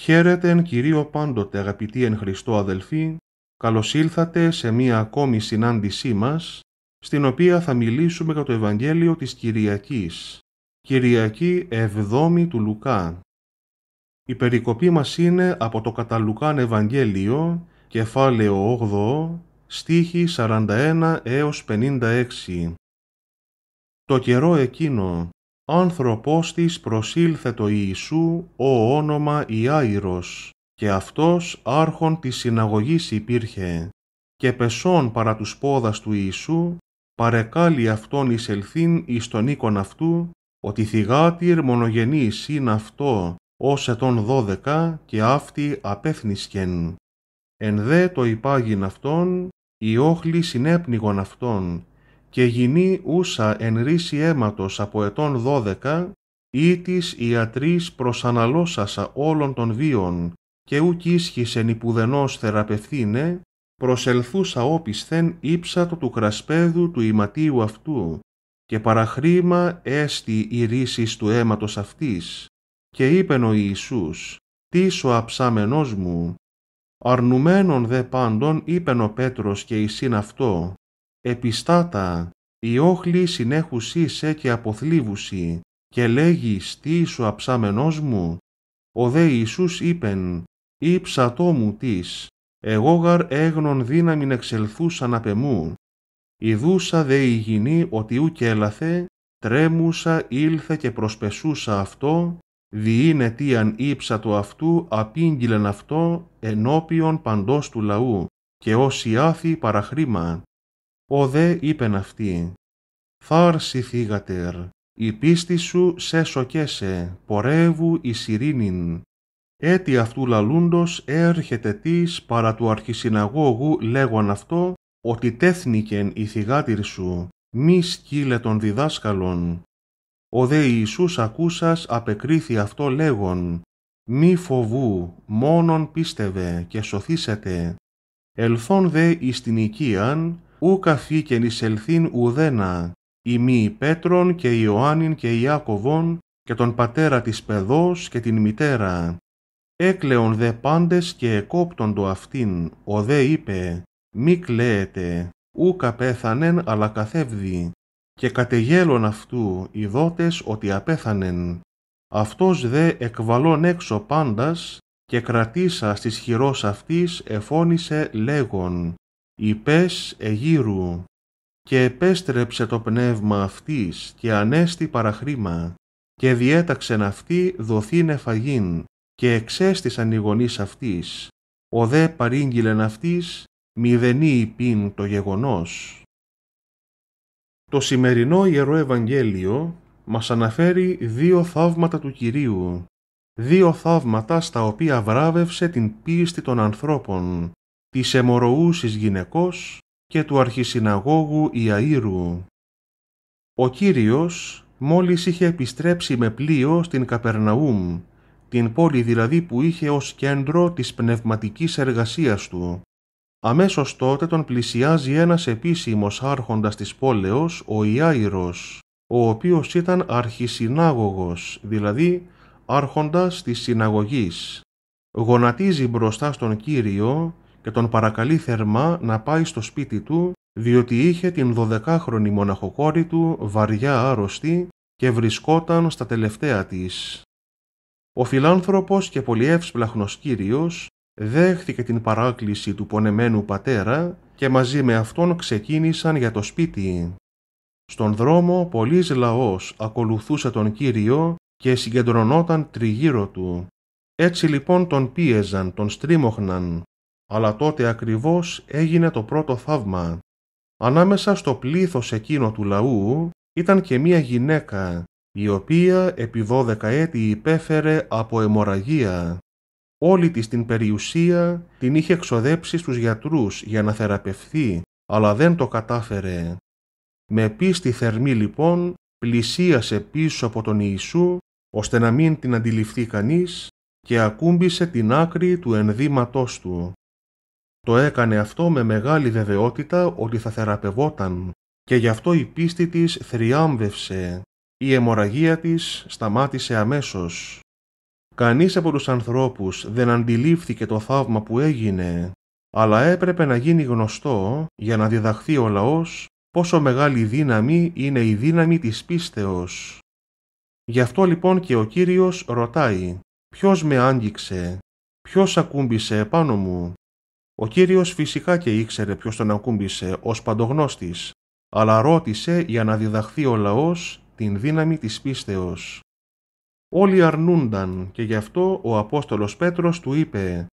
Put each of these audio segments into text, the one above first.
Χαίρετε εν Κυρίω πάντοτε αγαπητοί εν Χριστώ αδελφοί, καλώς ήλθατε σε μία ακόμη συνάντησή μας, στην οποία θα μιλήσουμε για το Ευαγγέλιο της Κυριακής, Κυριακή 7η του Λουκά. Η περικοπή μας είναι από το κατά Λουκάν Ευαγγέλιο, κεφάλαιο 8, στίχη 41 έως 56. Το καιρό εκείνο, άνθρωπος της προσήλθε το Ιησού, ο όνομα Ιάηρος, και αυτός άρχον της συναγωγής υπήρχε. Και πεσόν παρά τους πόδας του Ιησού, παρεκάλει αυτόν εισελθήν εις τον οίκον αυτού, ότι θυγάτηρ μονογενής είναι αυτό, ως ετών δώδεκα και αυτή απέθνησκεν. Εν δε το υπάγειν αυτόν, η όχλη συνέπνιγον αυτόν, και γινή ούσα εν ρίση αίματος από ετών δώδεκα, ή της ιατρής προσαναλώσασα όλων των βίων, και ουκ ίσχυσεν υπουδενός θεραπευθύνε, προσελθούσα όπισθεν ύψατο του κρασπέδου του ηματίου αυτού, και παραχρήμα έστι η ρίση του αίματος αυτής. Και είπεν ο Ιησούς, ο αψάμενός μου». αρνουμένον δε πάντων είπεν ο Πέτρος και η αυτό, επιστάτα, η όχλη συνέχουσή σε και αποθλίβουσι, και λέγει τι σου αψάμενός μου, ο δε Ιησούς είπεν, ή ψατό μου της, εγώ γαρ έγνων δύναμιν εξελθούσαν πεμού, Ιδούσα δε υγιεινή ότι ου έλαθε, τρέμουσα ήλθε και προσπεσούσα αυτό, τι αν ύψα το αυτού απήγγειλεν αυτό ενώπιον παντός του λαού, και όσοι άθη παραχρήμα. Ο δε είπεν αυτή, «Θάρσι θύγατερ, η πίστη σου σε σοκέσε, πορεύου η ειρήνην. Έτι αυτού λαλούντος έρχεται της παρά του αρχισυναγώγου λέγον αυτό, ότι τέθνικεν η θυγάτηρ σου, μη σκύλε των διδάσκαλων. Ο δε Ιησούς ακούσας απεκρίθη αυτό λέγον, μη φοβού, μόνον πίστευε και σωθήσετε. Ελθόν δε εις την οικίαν, ου καθήκεν εισελθήν ουδένα, ημί Πέτρον και Ιωάννην και Ιάκωβον και τον πατέρα της παιδός και την μητέρα. Έκλεον δε πάντες και εκόπτον το αυτήν, ο δε είπε, μη κλαίετε, ου καπέθανεν αλλά καθεύδει, και κατεγέλων αυτού οι ότι απέθανεν. Αυτός δε εκβαλών έξω πάντας και κρατήσα στις χειρός αυτής εφώνησε λέγον υπές εγύρου και επέστρεψε το πνεύμα αυτής και ανέστη παραχρήμα και διέταξεν αυτή δοθήν εφαγήν και εξέστησαν οι γονείς αυτής. Ο δε παρήγγειλεν αυτής μηδενή υπήν το γεγονός. Το σημερινό Ιερό Ευαγγέλιο μας αναφέρει δύο θαύματα του Κυρίου, δύο θαύματα στα οποία βράβευσε την πίστη των ανθρώπων της αιμορροούσης γυναικός και του αρχισυναγώγου Ιαΐρου. Ο Κύριος μόλις είχε επιστρέψει με πλοίο στην Καπερναούμ, την πόλη δηλαδή που είχε ως κέντρο της πνευματικής εργασίας του. Αμέσως τότε τον πλησιάζει ένας επίσημος άρχοντας της πόλεως, ο Ιάϊρος, ο οποίος ήταν αρχισυνάγωγος, δηλαδή άρχοντας της συναγωγής. Γονατίζει μπροστά στον Κύριο και τον παρακαλεί θερμά να πάει στο σπίτι του διότι είχε την 12χρονη μοναχοκόρη του βαριά άρρωστη και βρισκόταν στα τελευταία της. Ο φιλάνθρωπος και πολυεύσπλαχνος κύριος δέχθηκε την παράκληση του πονεμένου πατέρα και μαζί με αυτόν ξεκίνησαν για το σπίτι. Στον δρόμο πολλής λαός ακολουθούσε τον Κύριο και συγκεντρωνόταν τριγύρω του. Έτσι λοιπόν τον πίεζαν, τον στρίμωχναν, αλλά τότε ακριβώς έγινε το πρώτο θαύμα. Ανάμεσα στο πλήθος εκείνο του λαού ήταν και μία γυναίκα, η οποία επί δώδεκα έτη υπέφερε από αιμορραγία. Όλη της την περιουσία την είχε εξοδέψει στους γιατρούς για να θεραπευθεί, αλλά δεν το κατάφερε. Με πίστη θερμή λοιπόν πλησίασε πίσω από τον Ιησού, ώστε να μην την αντιληφθεί κανείς και ακούμπησε την άκρη του ενδύματός του. Το έκανε αυτό με μεγάλη βεβαιότητα ότι θα θεραπευόταν και γι' αυτό η πίστη της θριάμβευσε. Η αιμορραγία της σταμάτησε αμέσως. Κανείς από τους ανθρώπους δεν αντιλήφθηκε το θαύμα που έγινε, αλλά έπρεπε να γίνει γνωστό για να διδαχθεί ο λαός πόσο μεγάλη δύναμη είναι η δύναμη της πίστεως. Γι' αυτό λοιπόν και ο Κύριος ρωτάει «Ποιος με άγγιξε, ποιος ακούμπησε επάνω μου» Ο κύριος φυσικά και ήξερε ποιος τον ακούμπησε ως παντογνώστης, αλλά ρώτησε για να διδαχθεί ο λαός την δύναμη της πίστεως. Όλοι αρνούνταν και γι' αυτό ο Απόστολος Πέτρος του είπε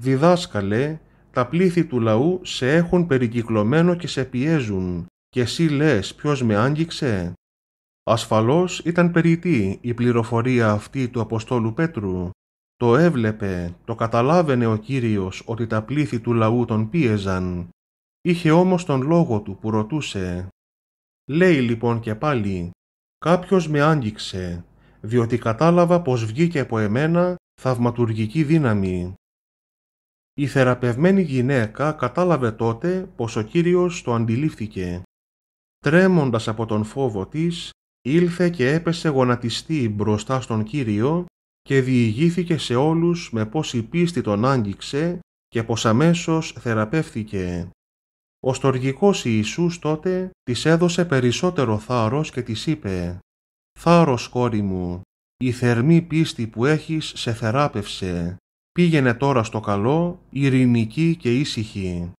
«Διδάσκαλε, τα πλήθη του λαού σε έχουν περικυκλωμένο και σε πιέζουν και εσύ λες ποιος με άγγιξε». Ασφαλώς ήταν περιττή η πληροφορία αυτή του Αποστόλου Πέτρου το έβλεπε, το καταλάβαινε ο Κύριος ότι τα πλήθη του λαού τον πίεζαν. Είχε όμως τον λόγο του που ρωτούσε. Λέει λοιπόν και πάλι «Κάποιος με άγγιξε, διότι κατάλαβα πως βγήκε από εμένα θαυματουργική δύναμη». Η θεραπευμένη γυναίκα κατάλαβε τότε πως ο Κύριος το αντιλήφθηκε. Τρέμοντας από τον φόβο της, ήλθε και έπεσε γονατιστή μπροστά στον Κύριο και διηγήθηκε σε όλους με πως η πίστη τον άγγιξε και πως αμέσως θεραπεύθηκε. Ο στοργικός Ιησούς τότε της έδωσε περισσότερο θάρρος και της είπε «Θάρρος κόρη μου, η θερμή πίστη που έχεις σε θεράπευσε. Πήγαινε τώρα στο καλό, ειρηνική και ήσυχη».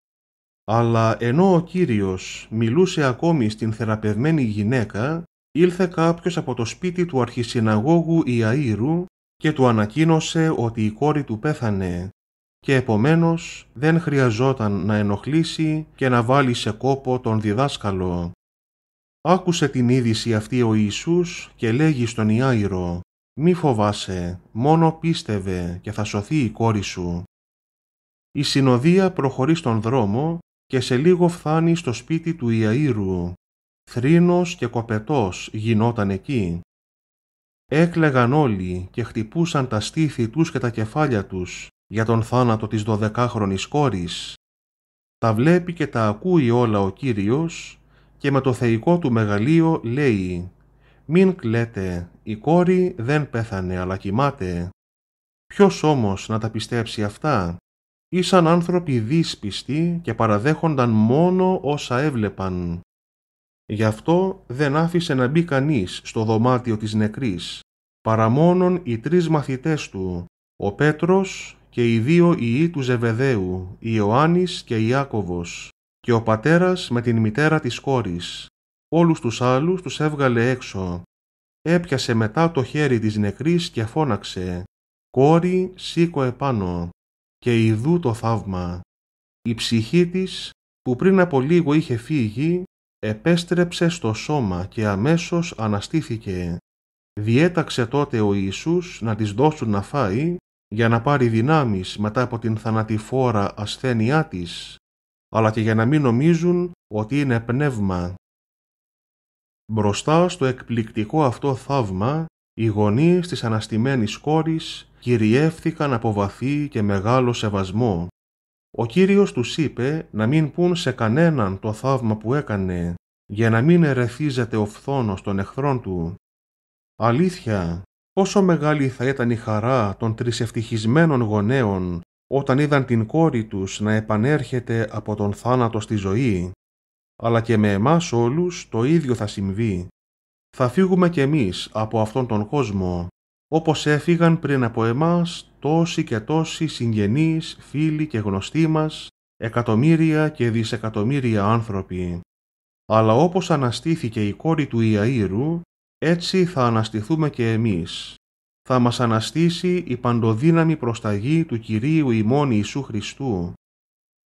Αλλά ενώ ο Κύριος μιλούσε ακόμη στην θεραπευμένη γυναίκα, ήλθε κάποιος από το σπίτι του αρχισυναγώγου Ιαΐρου και του ανακοίνωσε ότι η κόρη του πέθανε και επομένως δεν χρειαζόταν να ενοχλήσει και να βάλει σε κόπο τον διδάσκαλο. Άκουσε την είδηση αυτή ο Ιησούς και λέγει στον Ιάιρο «Μη φοβάσαι, μόνο πίστευε και θα σωθεί η κόρη σου». Η συνοδεία προχωρεί στον δρόμο και σε λίγο φθάνει στο σπίτι του Ιαΐρου. Θρήνος και κοπετός γινόταν εκεί. Έκλεγαν όλοι και χτυπούσαν τα στήθη τους και τα κεφάλια τους για τον θάνατο της δωδεκάχρονης κόρης. Τα βλέπει και τα ακούει όλα ο Κύριος και με το θεϊκό του μεγαλείο λέει «Μην κλαίτε, η κόρη δεν πέθανε αλλά κοιμάται». Ποιος όμως να τα πιστέψει αυτά. Ήσαν άνθρωποι δύσπιστοι και παραδέχονταν μόνο όσα έβλεπαν. Γι' αυτό δεν άφησε να μπει κανείς στο δωμάτιο της νεκρής, παρά μόνον οι τρεις μαθητές του, ο Πέτρος και οι δύο ιοί του Ζεβεδαίου, οι Ιωάννης και Ιάκωβος, και ο πατέρας με την μητέρα της κόρης. Όλους τους άλλους τους έβγαλε έξω. Έπιασε μετά το χέρι της νεκρής και φώναξε «Κόρη, σήκω επάνω» και ιδού το θαύμα. Η ψυχή της, που πριν από λίγο είχε φύγει, επέστρεψε στο σώμα και αμέσως αναστήθηκε. Διέταξε τότε ο Ιησούς να της δώσουν να φάει για να πάρει δυνάμεις μετά από την θανατηφόρα ασθένειά της, αλλά και για να μην νομίζουν ότι είναι πνεύμα. Μπροστά στο εκπληκτικό αυτό θαύμα, οι γονείς της αναστημένης κόρης κυριεύθηκαν από βαθύ και μεγάλο σεβασμό. Ο Κύριος τους είπε να μην πούν σε κανέναν το θαύμα που έκανε, για να μην ερεθίζεται ο φθόνος των εχθρών του. Αλήθεια, πόσο μεγάλη θα ήταν η χαρά των τρισευτυχισμένων γονέων όταν είδαν την κόρη τους να επανέρχεται από τον θάνατο στη ζωή. Αλλά και με εμάς όλους το ίδιο θα συμβεί. Θα φύγουμε κι εμείς από αυτόν τον κόσμο όπως έφυγαν πριν από εμάς τόσοι και τόσοι συγγενείς, φίλοι και γνωστοί μας, εκατομμύρια και δισεκατομμύρια άνθρωποι. Αλλά όπως αναστήθηκε η κόρη του Ιαΐρου, έτσι θα αναστηθούμε και εμείς. Θα μας αναστήσει η παντοδύναμη προσταγή του Κυρίου ημών Ιησού Χριστού.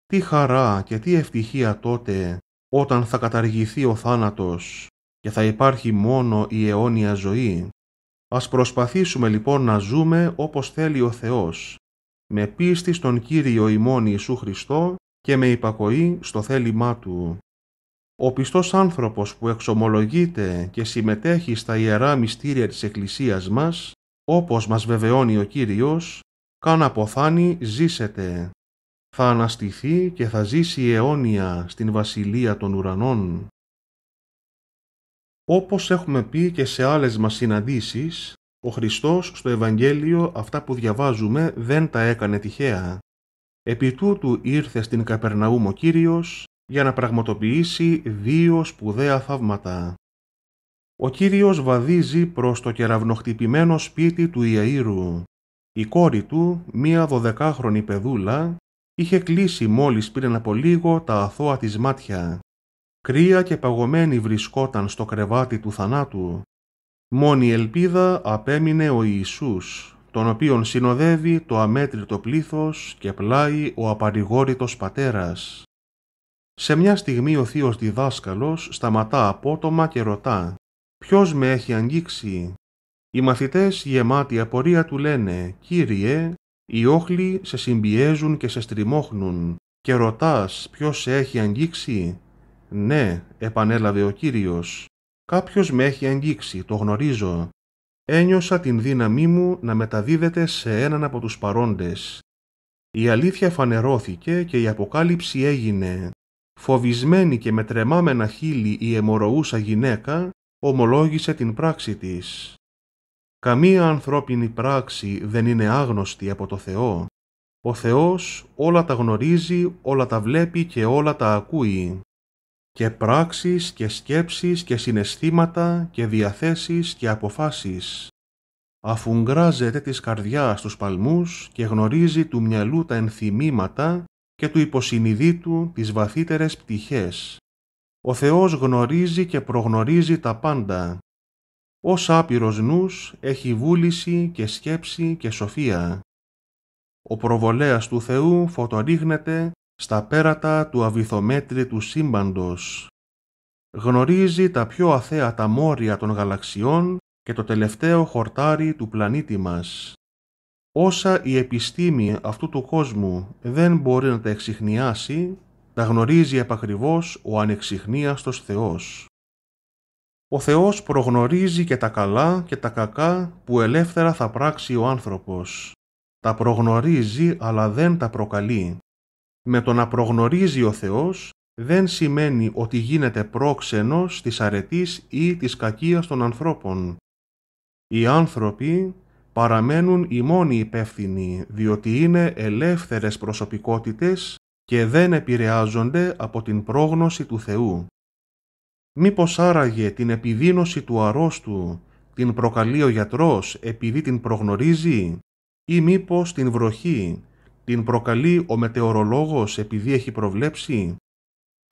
Τι χαρά και τι ευτυχία τότε, όταν θα καταργηθεί ο θάνατος και θα υπάρχει μόνο η αιώνια ζωή. Ας προσπαθήσουμε λοιπόν να ζούμε όπως θέλει ο Θεός, με πίστη στον Κύριο ημών Ιησού Χριστό και με υπακοή στο θέλημά Του. Ο πιστός άνθρωπος που εξομολογείται και συμμετέχει στα Ιερά Μυστήρια της Εκκλησίας μας, όπως μας βεβαιώνει ο Κύριος, καν αποθάνει ζήσετε. Θα αναστηθεί και θα ζήσει αιώνια στην Βασιλεία των Ουρανών. Όπως έχουμε πει και σε άλλες μας συναντήσεις, ο Χριστός στο Ευαγγέλιο αυτά που διαβάζουμε δεν τα έκανε τυχαία. Επί τούτου ήρθε στην Καπερναούμο ο Κύριος για να πραγματοποιήσει δύο σπουδαία θαύματα. Ο Κύριος βαδίζει προς το κεραυνοχτυπημένο σπίτι του Ιαΐρου. Η κόρη του, μία δωδεκάχρονη παιδούλα, είχε κλείσει μόλις πριν από λίγο τα αθώα της μάτια. Κρύα και παγωμένη βρισκόταν στο κρεβάτι του θανάτου. Μόνη ελπίδα απέμεινε ο Ιησούς, τον οποίον συνοδεύει το αμέτρητο πλήθος και πλάι ο απαρηγόρητος πατέρας. Σε μια στιγμή ο θείος διδάσκαλος σταματά απότομα και ρωτά «Ποιος με έχει αγγίξει» Οι μαθητές γεμάτη απορία του λένε «Κύριε, οι όχλοι σε συμπιέζουν και σε στριμώχνουν και ρωτάς ποιος σε έχει αγγίξει» «Ναι», επανέλαβε ο Κύριος, «κάποιος με έχει αγγίξει, το γνωρίζω. Ένιωσα την δύναμή μου να μεταδίδεται σε έναν από τους παρόντες. Η αλήθεια φανερώθηκε και η αποκάλυψη έγινε. Φοβισμένη και με τρεμάμενα χείλη η αιμορροούσα γυναίκα ομολόγησε την πράξη της. Καμία ανθρώπινη πράξη δεν είναι άγνωστη από το Θεό. Ο Θεός όλα τα γνωρίζει, όλα τα βλέπει και όλα τα ακούει και πράξεις και σκέψεις και συναισθήματα και διαθέσεις και αποφάσεις. Αφουγκράζεται της καρδιάς τους παλμούς και γνωρίζει του μυαλού τα ενθυμήματα και του υποσυνειδήτου τις βαθύτερες πτυχές. Ο Θεός γνωρίζει και προγνωρίζει τα πάντα. Ως άπειρος νους έχει βούληση και σκέψη και σοφία. Ο προβολέας του Θεού φωτορίγνεται στα πέρατα του του σύμπαντος. Γνωρίζει τα πιο αθέατα μόρια των γαλαξιών και το τελευταίο χορτάρι του πλανήτη μας. Όσα η επιστήμη αυτού του κόσμου δεν μπορεί να τα εξηχνιάσει, τα γνωρίζει επακριβώς ο ανεξιχνίαστος Θεός. Ο Θεός προγνωρίζει και τα καλά και τα κακά που ελεύθερα θα πράξει ο άνθρωπος. Τα προγνωρίζει αλλά δεν τα προκαλεί με το να προγνωρίζει ο Θεός δεν σημαίνει ότι γίνεται πρόξενος της αρετής ή της κακίας των ανθρώπων. Οι άνθρωποι παραμένουν οι μόνοι υπεύθυνοι διότι είναι ελεύθερες προσωπικότητες και δεν επηρεάζονται από την πρόγνωση του Θεού. Μήπως άραγε την επιδείνωση του αρρώστου την προκαλεί ο γιατρός επειδή την προγνωρίζει ή μήπως την βροχή την προκαλεί ο μετεωρολόγος επειδή έχει προβλέψει.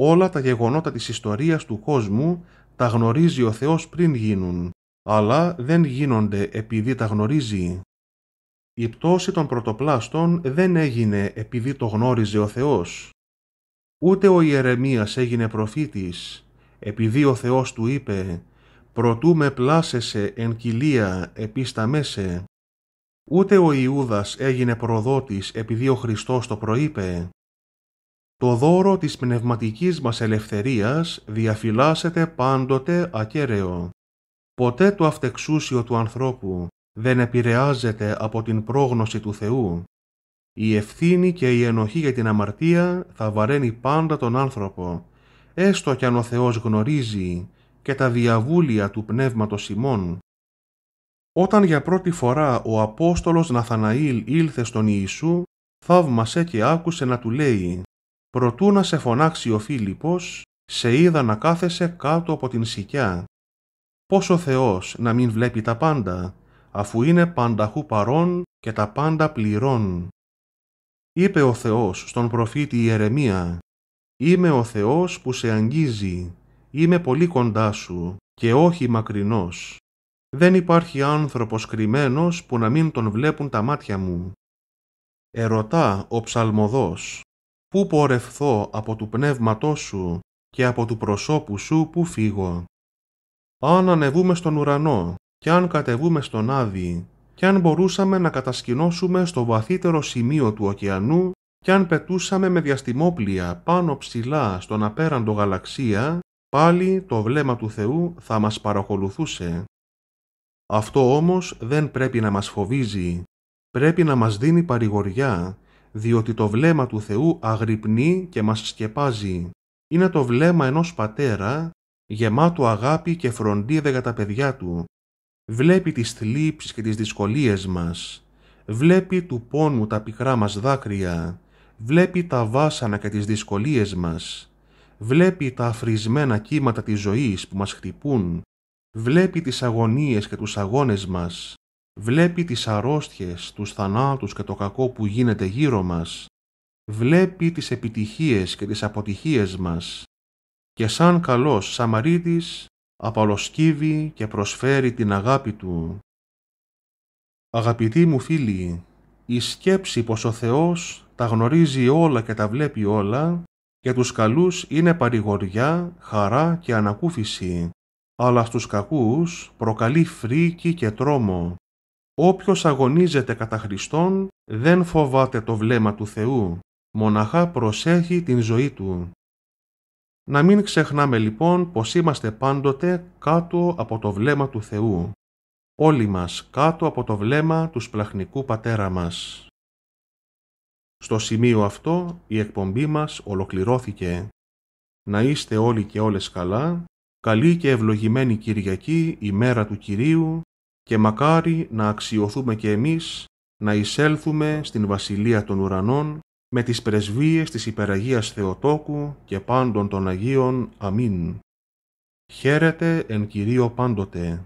Όλα τα γεγονότα της ιστορίας του κόσμου τα γνωρίζει ο Θεός πριν γίνουν, αλλά δεν γίνονται επειδή τα γνωρίζει. Η πτώση των πρωτοπλάστων δεν έγινε επειδή το γνώριζε ο Θεός. Ούτε ο Ιερεμίας έγινε προφήτης, επειδή ο Θεός του είπε «Προτού με πλάσεσαι εν κοιλία επί Ούτε ο Ιούδας έγινε προδότης επειδή ο Χριστός το προείπε. Το δώρο της πνευματικής μας ελευθερίας διαφυλάσσεται πάντοτε ακέραιο. Ποτέ το αυτεξούσιο του ανθρώπου δεν επηρεάζεται από την πρόγνωση του Θεού. Η ευθύνη και η ενοχή για την αμαρτία θα βαραίνει πάντα τον άνθρωπο, έστω κι αν ο Θεός γνωρίζει και τα διαβούλια του Πνεύματος ημών. Όταν για πρώτη φορά ο Απόστολος Ναθαναήλ ήλθε στον Ιησού, θαύμασε και άκουσε να του λέει «Προτού να σε φωνάξει ο Φίλιππος, σε είδα να κάθεσαι κάτω από την σικιά. Πώς ο Θεός να μην βλέπει τα πάντα, αφού είναι πανταχού παρών και τα πάντα πληρών. Είπε ο Θεός στον προφήτη Ιερεμία «Είμαι ο Θεός που σε αγγίζει, είμαι πολύ κοντά σου και όχι μακρινός. Δεν υπάρχει άνθρωπος κρυμμένος που να μην τον βλέπουν τα μάτια μου. Ερωτά ο ψαλμοδός, πού πορευθώ από του πνεύματός σου και από του προσώπου σου που φύγω. Αν ανεβούμε στον ουρανό και αν κατεβούμε στον άδει και αν μπορούσαμε να κατασκηνώσουμε στο βαθύτερο σημείο του ωκεανού και αν πετούσαμε με διαστημόπλια πάνω ψηλά στον απέραντο γαλαξία, πάλι το βλέμμα του Θεού θα μας παρακολουθούσε αυτό όμως δεν πρέπει να μας φοβίζει, πρέπει να μας δίνει παρηγοριά, διότι το βλέμμα του Θεού αγρυπνεί και μας σκεπάζει. Είναι το βλέμμα ενός πατέρα, γεμάτο αγάπη και φροντίδα για τα παιδιά του. Βλέπει τις θλίψεις και τις δυσκολίες μας. Βλέπει του πόνου τα πικρά μας δάκρυα. Βλέπει τα βάσανα και τις δυσκολίες μας. Βλέπει τα αφρισμένα κύματα της ζωής που μας χτυπούν βλέπει τις αγωνίες και τους αγώνες μας, βλέπει τις αρρώστιες, τους θανάτους και το κακό που γίνεται γύρω μας, βλέπει τις επιτυχίες και τις αποτυχίες μας και σαν καλός Σαμαρίτης απαλοσκύβει και προσφέρει την αγάπη του. Αγαπητοί μου φίλοι, η σκέψη πως ο Θεός τα γνωρίζει όλα και τα βλέπει όλα, και τους καλούς είναι παρηγοριά, χαρά και ανακούφιση αλλά στους κακούς προκαλεί φρίκη και τρόμο. Όποιος αγωνίζεται κατά Χριστόν δεν φοβάται το βλέμμα του Θεού, μοναχά προσέχει την ζωή του. Να μην ξεχνάμε λοιπόν πως είμαστε πάντοτε κάτω από το βλέμμα του Θεού. Όλοι μας κάτω από το βλέμμα του σπλαχνικού πατέρα μας. Στο σημείο αυτό η εκπομπή μας ολοκληρώθηκε. Να είστε όλοι και όλες καλά Καλή και ευλογημένη Κυριακή, ημέρα του Κυρίου, και μακάρι να αξιωθούμε και εμείς να εισέλθουμε στην Βασιλεία των Ουρανών με τις πρεσβείες της Υπεραγίας Θεοτόκου και πάντων των Αγίων. Αμήν. Χαίρετε εν Κυρίω πάντοτε.